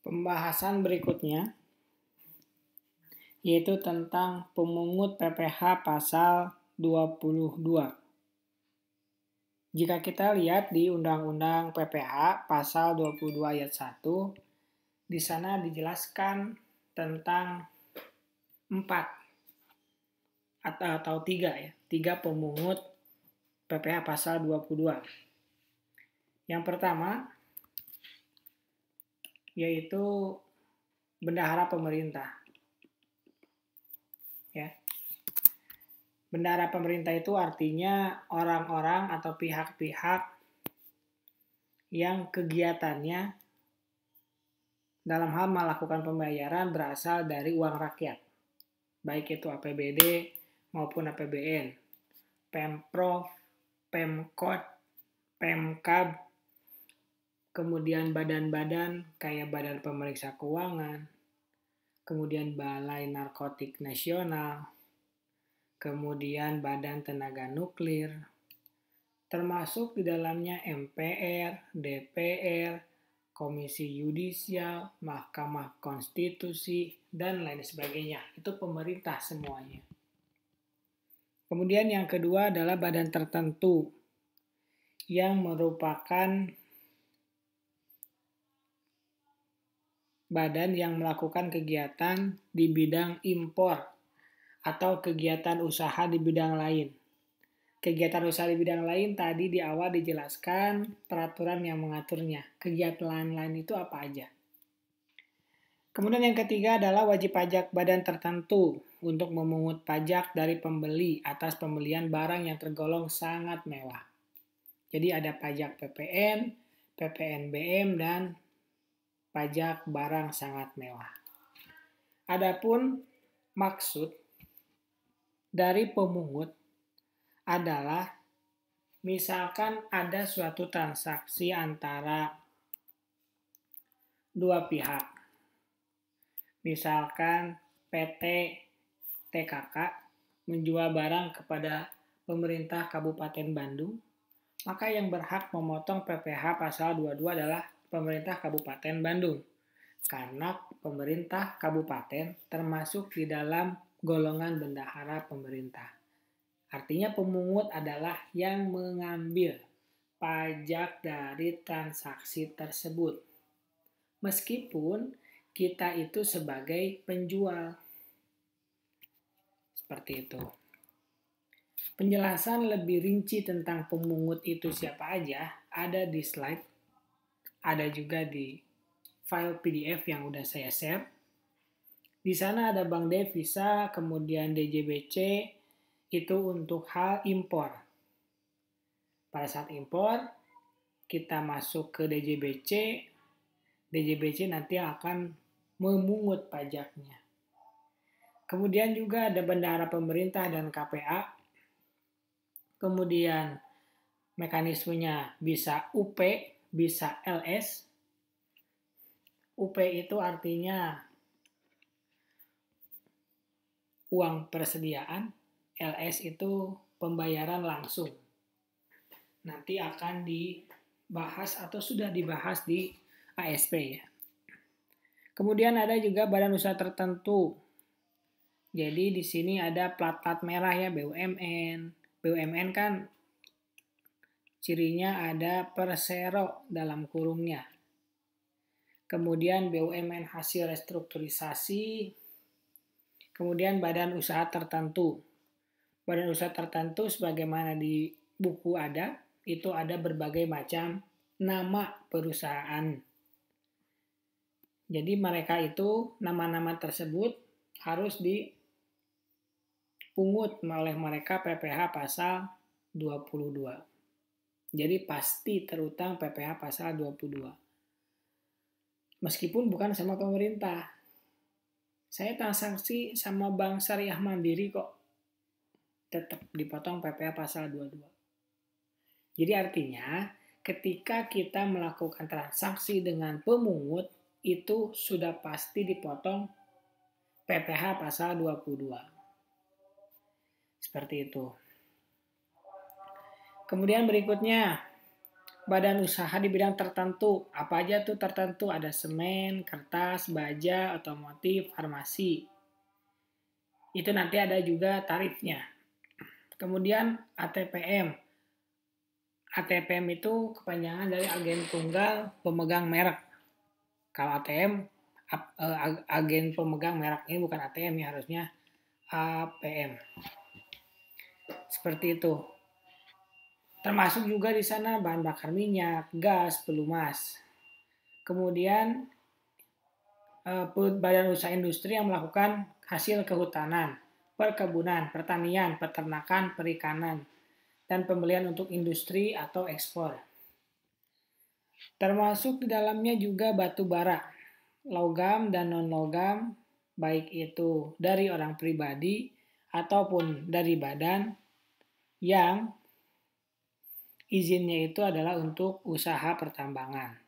Pembahasan berikutnya yaitu tentang pemungut PPH pasal 22. Jika kita lihat di Undang-Undang PPH pasal 22 ayat 1, di sana dijelaskan tentang 4 atau 3 ya, 3 pemungut PPH pasal 22. Yang pertama, yaitu bendahara pemerintah. Ya. Bendahara pemerintah itu artinya orang-orang atau pihak-pihak yang kegiatannya dalam hal melakukan pembayaran berasal dari uang rakyat, baik itu APBD maupun APBN, Pemprov, Pemkot, Pemkab, kemudian badan-badan kayak Badan Pemeriksa Keuangan, kemudian Balai Narkotik Nasional, kemudian Badan Tenaga Nuklir, termasuk di dalamnya MPR, DPR, Komisi Yudisial, Mahkamah Konstitusi, dan lain sebagainya. Itu pemerintah semuanya. Kemudian yang kedua adalah badan tertentu yang merupakan badan yang melakukan kegiatan di bidang impor atau kegiatan usaha di bidang lain. Kegiatan usaha di bidang lain tadi di awal dijelaskan peraturan yang mengaturnya. Kegiatan lain lain itu apa aja? Kemudian yang ketiga adalah wajib pajak badan tertentu untuk memungut pajak dari pembeli atas pembelian barang yang tergolong sangat mewah. Jadi ada pajak PPN, PPNBM, dan pajak barang sangat mewah. Adapun maksud dari pemungut adalah misalkan ada suatu transaksi antara dua pihak. Misalkan PT TKK menjual barang kepada pemerintah Kabupaten Bandung, maka yang berhak memotong PPh pasal 22 adalah pemerintah Kabupaten Bandung. Karena pemerintah kabupaten termasuk di dalam golongan bendahara pemerintah. Artinya pemungut adalah yang mengambil pajak dari transaksi tersebut. Meskipun kita itu sebagai penjual. Seperti itu. Penjelasan lebih rinci tentang pemungut itu siapa aja ada di slide ada juga di file PDF yang udah saya share. Di sana ada Bank Devisa, kemudian DJBC, itu untuk hal impor. Pada saat impor, kita masuk ke DJBC, DJBC nanti akan memungut pajaknya. Kemudian juga ada bendahara pemerintah dan KPA. Kemudian mekanismenya bisa UP bisa LS. UP itu artinya uang persediaan, LS itu pembayaran langsung. Nanti akan dibahas atau sudah dibahas di ASP ya. Kemudian ada juga badan usaha tertentu. Jadi di sini ada plat-plat merah ya BUMN. BUMN kan cirinya ada persero dalam kurungnya. Kemudian BUMN hasil restrukturisasi, kemudian badan usaha tertentu. Badan usaha tertentu sebagaimana di buku ada, itu ada berbagai macam nama perusahaan. Jadi mereka itu nama-nama tersebut harus dipungut oleh mereka PPh pasal 22. Jadi pasti terutang PPh pasal 22. Meskipun bukan sama pemerintah. Saya transaksi sama Bank Syariah Mandiri kok. Tetap dipotong PPh pasal 22. Jadi artinya ketika kita melakukan transaksi dengan pemungut itu sudah pasti dipotong PPh pasal 22. Seperti itu. Kemudian berikutnya, badan usaha di bidang tertentu. Apa aja tuh tertentu? Ada semen, kertas, baja, otomotif, farmasi. Itu nanti ada juga tarifnya. Kemudian ATPM. ATPM itu kepanjangan dari agen tunggal pemegang merek. Kalau ATM, eh, agen pemegang merek ini bukan ATM ya harusnya APM. Seperti itu. Termasuk juga di sana bahan bakar minyak, gas, pelumas. Kemudian eh, badan usaha industri yang melakukan hasil kehutanan, perkebunan, pertanian, peternakan, perikanan, dan pembelian untuk industri atau ekspor. Termasuk di dalamnya juga batu bara, logam dan non-logam, baik itu dari orang pribadi ataupun dari badan yang Izinnya itu adalah untuk usaha pertambangan.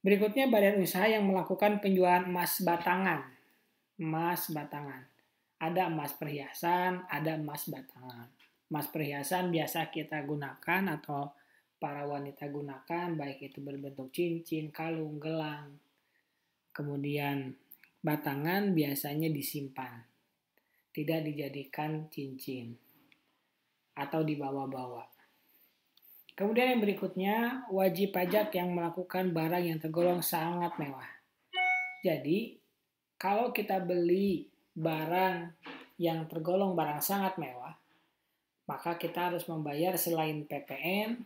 Berikutnya badan usaha yang melakukan penjualan emas batangan. Emas batangan. Ada emas perhiasan, ada emas batangan. Emas perhiasan biasa kita gunakan atau para wanita gunakan baik itu berbentuk cincin, kalung, gelang. Kemudian batangan biasanya disimpan. Tidak dijadikan cincin atau dibawa-bawa. Kemudian yang berikutnya, wajib pajak yang melakukan barang yang tergolong sangat mewah. Jadi, kalau kita beli barang yang tergolong barang sangat mewah, maka kita harus membayar selain PPN,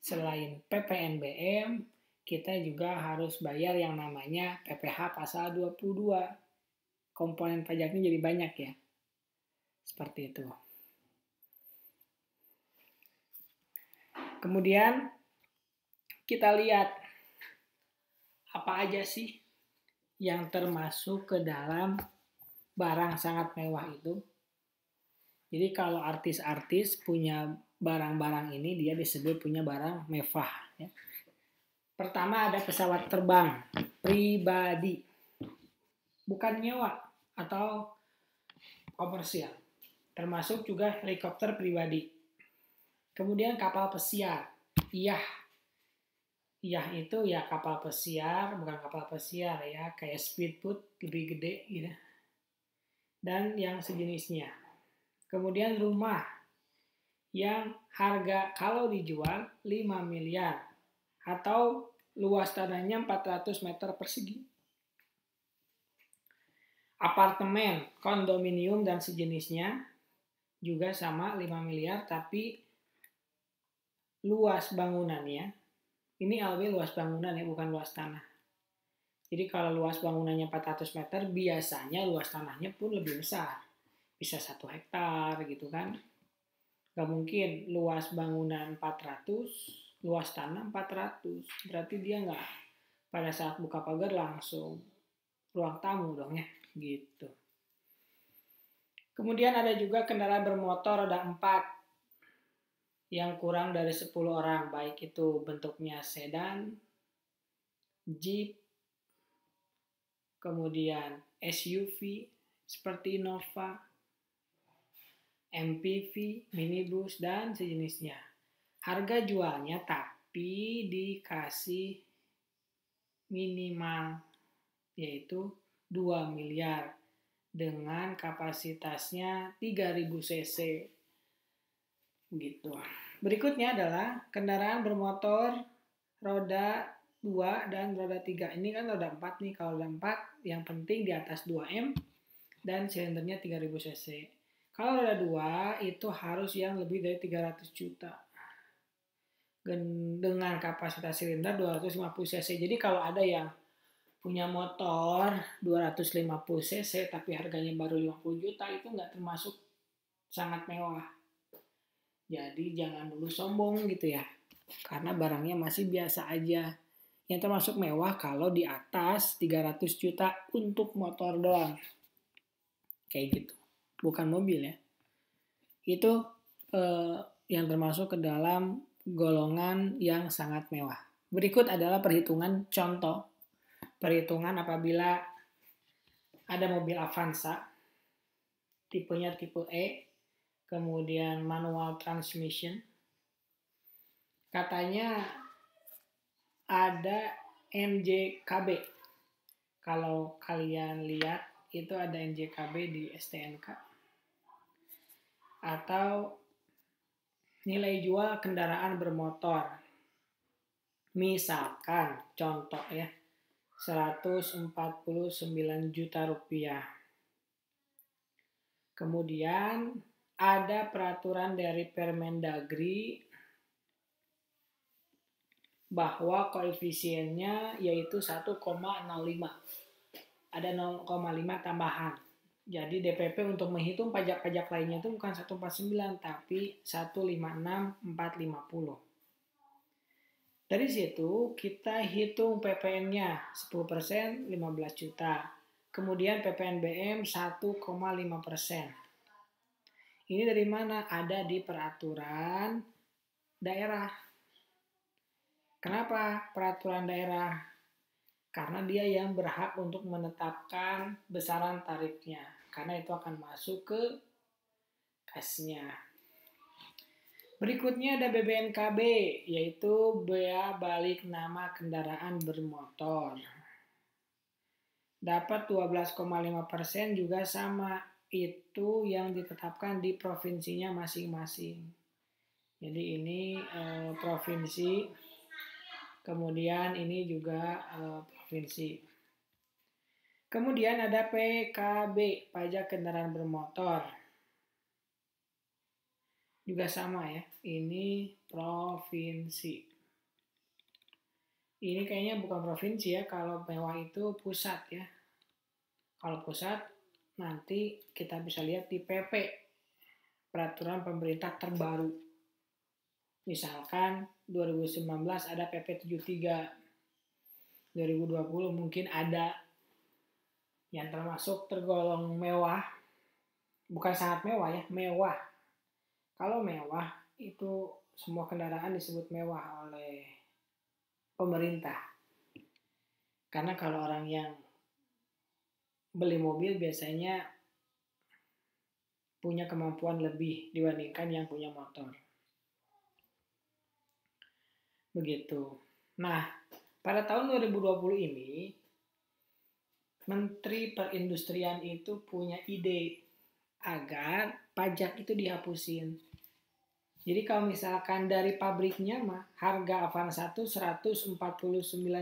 selain PPNBM, kita juga harus bayar yang namanya PPH pasal 22. Komponen pajaknya jadi banyak ya. Seperti itu. Kemudian kita lihat apa aja sih yang termasuk ke dalam barang sangat mewah itu. Jadi kalau artis-artis punya barang-barang ini dia disebut punya barang mewah. Ya. Pertama ada pesawat terbang pribadi, bukan nyewa atau komersial. Termasuk juga helikopter pribadi. Kemudian kapal pesiar. iya iya itu ya kapal pesiar, bukan kapal pesiar ya, kayak speedboat lebih gede gitu. Dan yang sejenisnya. Kemudian rumah yang harga kalau dijual 5 miliar atau luas tanahnya 400 meter persegi. Apartemen, kondominium, dan sejenisnya juga sama 5 miliar, tapi luas bangunannya, ini LB luas bangunan ya, bukan luas tanah. Jadi kalau luas bangunannya 400 meter, biasanya luas tanahnya pun lebih besar. Bisa satu hektar gitu kan. Gak mungkin luas bangunan 400, luas tanah 400. Berarti dia nggak pada saat buka pagar langsung ruang tamu dong ya. Gitu. Kemudian ada juga kendaraan bermotor roda 4 yang kurang dari 10 orang, baik itu bentuknya sedan, jeep, kemudian SUV seperti Nova, MPV, minibus, dan sejenisnya. Harga jualnya tapi dikasih minimal yaitu 2 miliar dengan kapasitasnya 3000 cc Gitu. Berikutnya adalah kendaraan bermotor roda 2 dan roda 3. Ini kan roda 4 nih. Kalau roda 4 yang penting di atas 2M dan silindernya 3000 cc. Kalau roda 2 itu harus yang lebih dari 300 juta. Dengan kapasitas silinder 250 cc. Jadi kalau ada yang punya motor 250 cc tapi harganya baru 50 juta itu nggak termasuk sangat mewah jadi jangan dulu sombong gitu ya. Karena barangnya masih biasa aja. Yang termasuk mewah kalau di atas 300 juta untuk motor doang. Kayak gitu. Bukan mobil ya. Itu eh, yang termasuk ke dalam golongan yang sangat mewah. Berikut adalah perhitungan contoh. Perhitungan apabila ada mobil Avanza tipenya tipe E kemudian manual transmission. Katanya ada NJKB. Kalau kalian lihat itu ada NJKB di STNK. Atau nilai jual kendaraan bermotor. Misalkan contoh ya 149 juta rupiah. Kemudian ada peraturan dari Permendagri bahwa koefisiennya yaitu 1,05. Ada 0,5 tambahan. Jadi DPP untuk menghitung pajak-pajak lainnya itu bukan 149 tapi 156450. Dari situ kita hitung PPN-nya 10% 15 juta. Kemudian PPNBM 1,5 persen ini dari mana? Ada di peraturan daerah. Kenapa peraturan daerah? Karena dia yang berhak untuk menetapkan besaran tarifnya. Karena itu akan masuk ke kasnya. Berikutnya ada BBNKB, yaitu bea balik nama kendaraan bermotor. Dapat 12,5% juga sama itu yang ditetapkan di provinsinya masing-masing. Jadi ini eh, provinsi, kemudian ini juga eh, provinsi. Kemudian ada PKB, pajak kendaraan bermotor. Juga sama ya, ini provinsi. Ini kayaknya bukan provinsi ya, kalau mewah itu pusat ya. Kalau pusat nanti kita bisa lihat di PP peraturan pemerintah terbaru. Misalkan 2019 ada PP 73. 2020 mungkin ada yang termasuk tergolong mewah. Bukan sangat mewah ya, mewah. Kalau mewah itu semua kendaraan disebut mewah oleh pemerintah. Karena kalau orang yang beli mobil biasanya punya kemampuan lebih dibandingkan yang punya motor. Begitu. Nah, pada tahun 2020 ini, Menteri Perindustrian itu punya ide agar pajak itu dihapusin. Jadi kalau misalkan dari pabriknya mah harga Avanza 1 149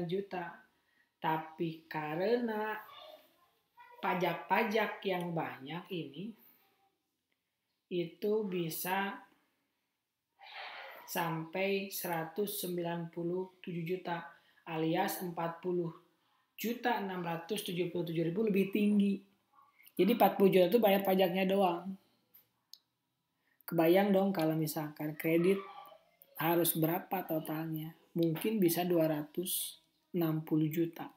juta. Tapi karena pajak-pajak yang banyak ini itu bisa sampai 197 juta alias 40 juta 677 ribu lebih tinggi. Jadi 40 juta itu bayar pajaknya doang. Kebayang dong kalau misalkan kredit harus berapa totalnya? Mungkin bisa 260 juta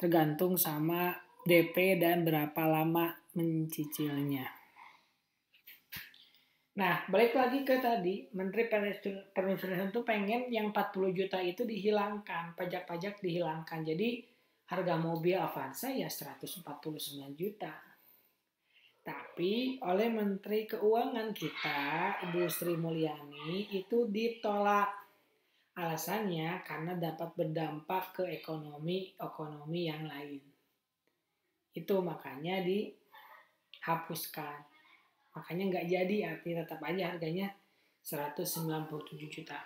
tergantung sama DP dan berapa lama mencicilnya. Nah, balik lagi ke tadi, Menteri Perindustrian itu pengen yang 40 juta itu dihilangkan, pajak-pajak dihilangkan. Jadi harga mobil Avanza ya 149 juta. Tapi oleh Menteri Keuangan kita, Ibu Sri Mulyani, itu ditolak Alasannya karena dapat berdampak ke ekonomi-ekonomi yang lain. Itu makanya dihapuskan. Makanya nggak jadi, artinya tetap aja harganya 197 juta.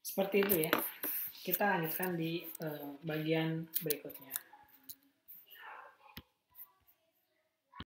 Seperti itu ya. Kita lanjutkan di eh, bagian berikutnya.